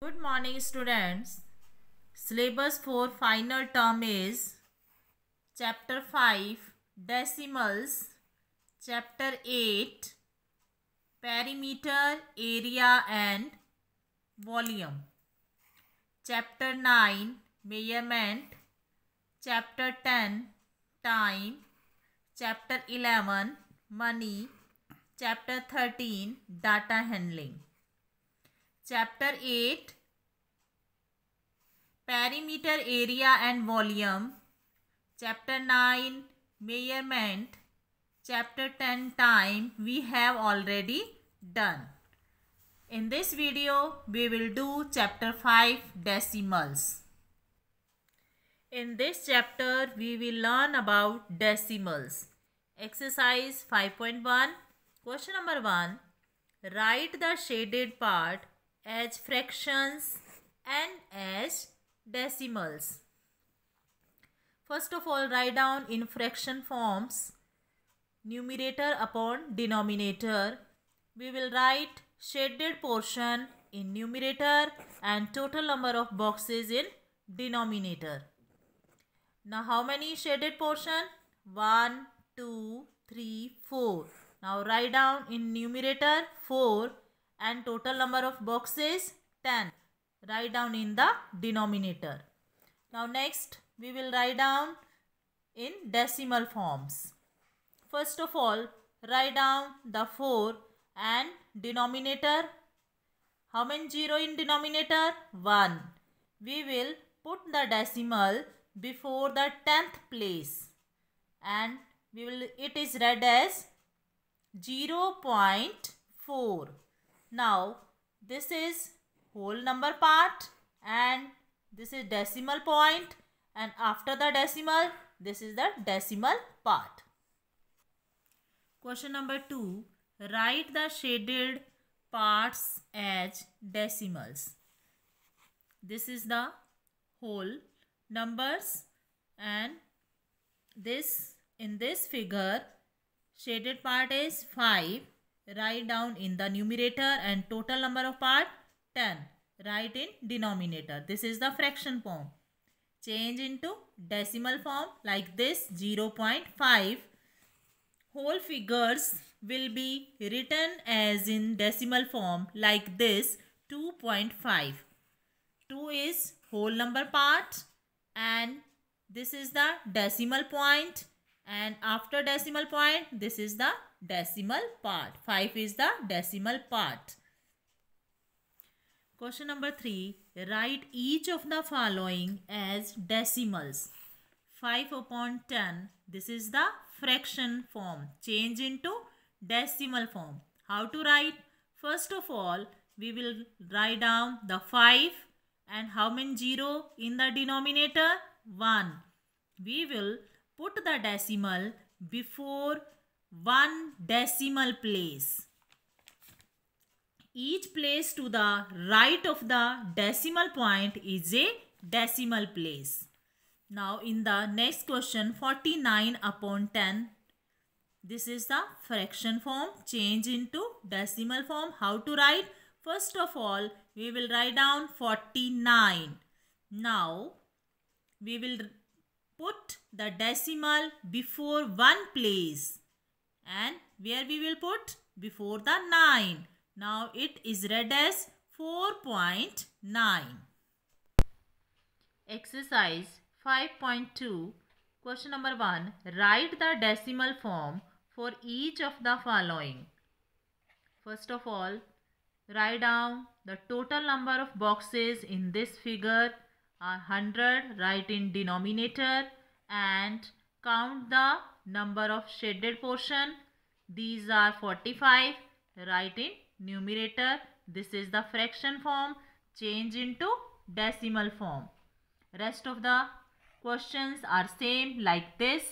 Good morning students. Syllabus for final term is Chapter 5 Decimals, Chapter 8 Perimeter, Area and Volume, Chapter 9 Measurement, Chapter 10 Time, Chapter 11 Money, Chapter 13 Data Handling. Chapter 8 Perimeter Area and Volume Chapter 9 Measurement Chapter 10 Time we have already done. In this video, we will do chapter 5 decimals. In this chapter, we will learn about decimals. Exercise 5.1 Question number 1. Write the shaded part as fractions and as decimals. First of all, write down in fraction forms numerator upon denominator. We will write shaded portion in numerator and total number of boxes in denominator. Now how many shaded portion? 1, 2, 3, 4. Now write down in numerator 4 and total number of boxes 10. Write down in the denominator. Now next we will write down in decimal forms. First of all write down the 4 and denominator. How many zero in denominator? 1. We will put the decimal before the 10th place and we will it is read as 0 0.4 now this is whole number part and this is decimal point and after the decimal this is the decimal part. Question number 2. Write the shaded parts as decimals. This is the whole numbers and this in this figure shaded part is 5 Write down in the numerator and total number of part 10. Write in denominator. This is the fraction form. Change into decimal form like this 0 0.5. Whole figures will be written as in decimal form like this 2.5. 2 is whole number part and this is the decimal point and after decimal point this is the decimal part. 5 is the decimal part. Question number 3. Write each of the following as decimals. 5 upon 10. This is the fraction form. Change into decimal form. How to write? First of all, we will write down the 5 and how many 0 in the denominator? 1. We will put the decimal before one decimal place. Each place to the right of the decimal point is a decimal place. Now in the next question 49 upon 10. This is the fraction form change into decimal form. How to write? First of all we will write down 49. Now we will put the decimal before one place and where we will put before the 9 now it is read as 4.9 exercise 5.2 question number 1 write the decimal form for each of the following first of all write down the total number of boxes in this figure are 100 write in denominator and count the number of shaded portion these are 45 write in numerator this is the fraction form change into decimal form rest of the questions are same like this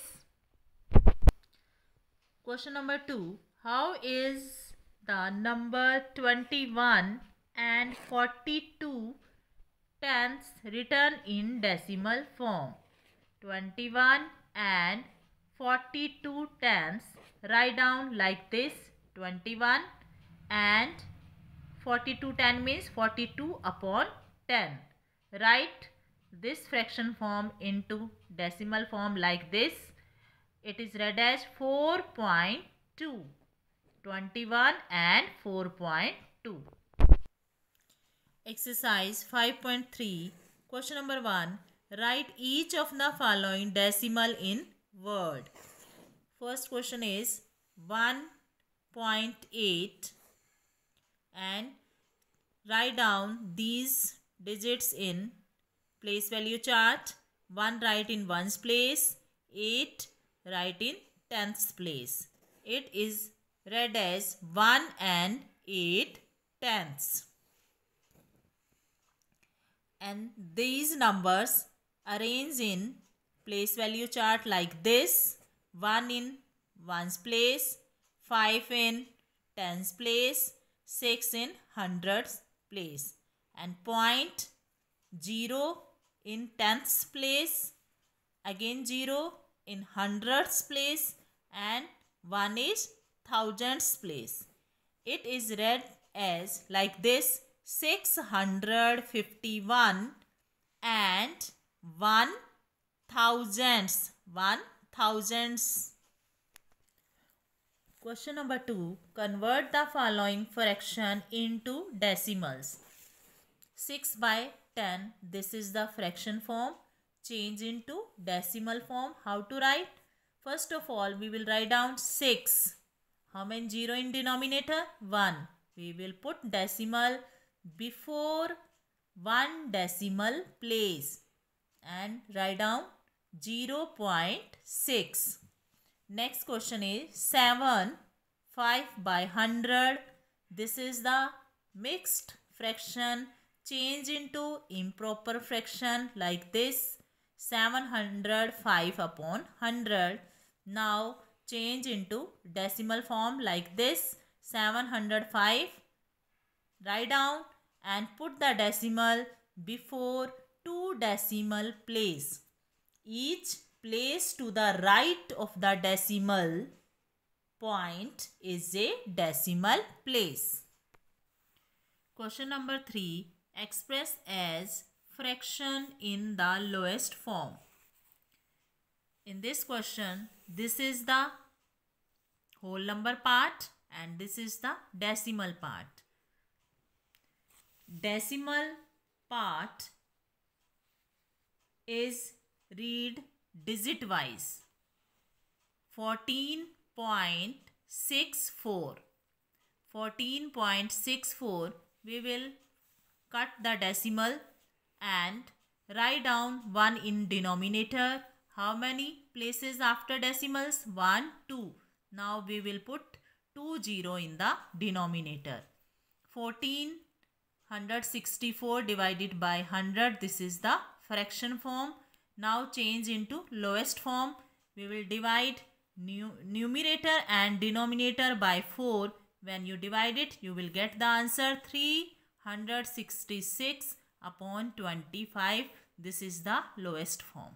question number 2 how is the number 21 and 42 tenths written in decimal form 21 and 42 tens write down like this 21 and 42 10 means 42 upon 10 write this fraction form into decimal form like this it is read as 4.2 21 and 4.2 exercise 5.3 question number 1 write each of the following decimal in word. First question is 1.8 and write down these digits in place value chart. 1 write in 1's place, 8 write in 10's place. It is read as 1 and 8 tenths. And these numbers arrange in place value chart like this 1 in 1's place 5 in 10's place 6 in 100's place and point 0 in 10's place again 0 in hundreds place and 1 is thousands place. It is read as like this 651 and 1 thousands. One thousands. Question number two. Convert the following fraction into decimals. 6 by 10. This is the fraction form. Change into decimal form. How to write? First of all, we will write down 6. How many zero in denominator? 1. We will put decimal before one decimal place and write down 0.6. Next question is 7, 5 by 100. This is the mixed fraction change into improper fraction like this 705 upon 100. Now change into decimal form like this 705. Write down and put the decimal before two decimal place. Each place to the right of the decimal point is a decimal place. Question number 3. Express as fraction in the lowest form. In this question, this is the whole number part and this is the decimal part. Decimal part is read digit wise. 14.64 14.64 we will cut the decimal and write down 1 in denominator. How many places after decimals? 1, 2. Now we will put 2 0 in the denominator. 1464 divided by 100. This is the fraction form now change into lowest form. We will divide nu numerator and denominator by 4. When you divide it, you will get the answer 366 upon 25. This is the lowest form.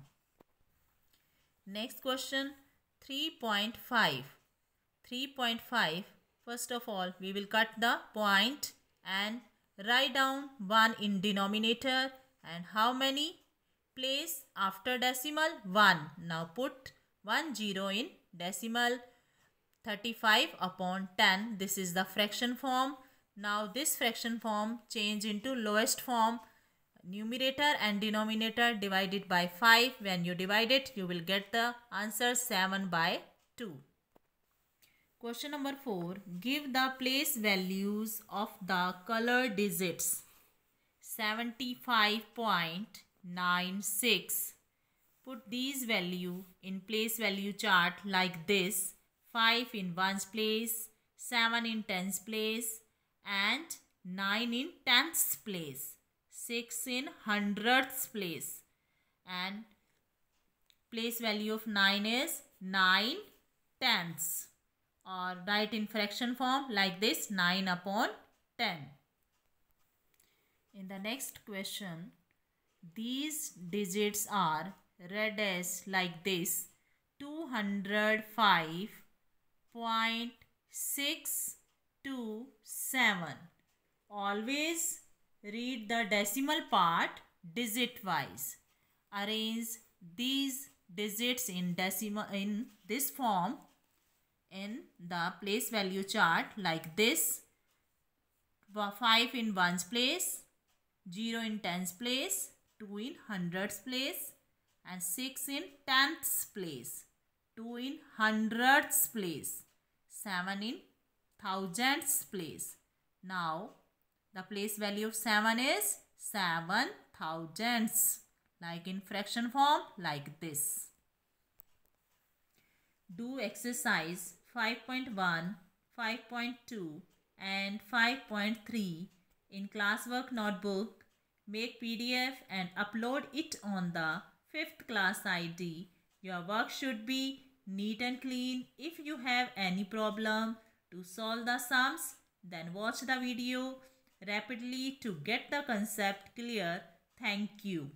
Next question 3.5. 3.5. First of all, we will cut the point and write down 1 in denominator and how many Place after decimal 1. Now put 1 0 in decimal 35 upon 10. This is the fraction form. Now this fraction form change into lowest form. Numerator and denominator divided by 5. When you divide it, you will get the answer 7 by 2. Question number 4. Give the place values of the color digits 75 point 9, 6. Put these value in place value chart like this. 5 in 1's place, 7 in 10's place and 9 in tenths place, 6 in hundredths place and place value of 9 is 9 tenths or write in fraction form like this 9 upon 10. In the next question, these digits are read as like this 205.627. Always read the decimal part digit wise. Arrange these digits in decimal in this form in the place value chart like this 5 in 1's place 0 in 10's place 2 in hundreds place and 6 in tenths place, 2 in hundredths place, 7 in thousandths place. Now, the place value of 7 is 7 thousandths like in fraction form like this. Do exercise 5.1, 5.2 and 5.3 in classwork notebook make PDF and upload it on the 5th class ID. Your work should be neat and clean. If you have any problem to solve the sums, then watch the video rapidly to get the concept clear. Thank you.